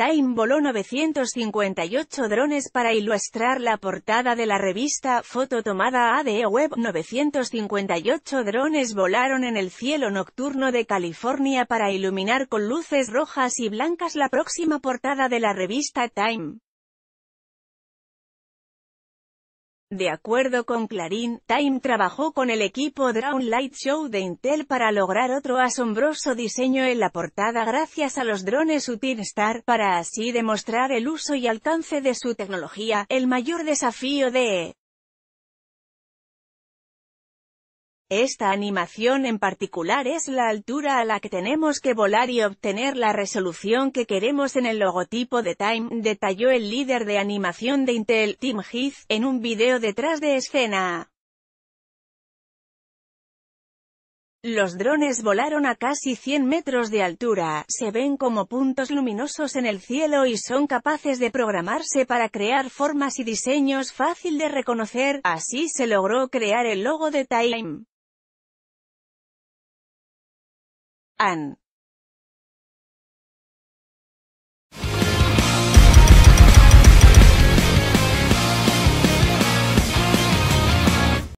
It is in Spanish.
Time voló 958 drones para ilustrar la portada de la revista Foto tomada ADE Web. 958 drones volaron en el cielo nocturno de California para iluminar con luces rojas y blancas la próxima portada de la revista Time. De acuerdo con Clarín, Time trabajó con el equipo Drone Light Show de Intel para lograr otro asombroso diseño en la portada gracias a los drones Star, para así demostrar el uso y alcance de su tecnología, el mayor desafío de Esta animación en particular es la altura a la que tenemos que volar y obtener la resolución que queremos en el logotipo de Time, detalló el líder de animación de Intel, Tim Heath, en un video detrás de escena. Los drones volaron a casi 100 metros de altura, se ven como puntos luminosos en el cielo y son capaces de programarse para crear formas y diseños fácil de reconocer, así se logró crear el logo de Time. and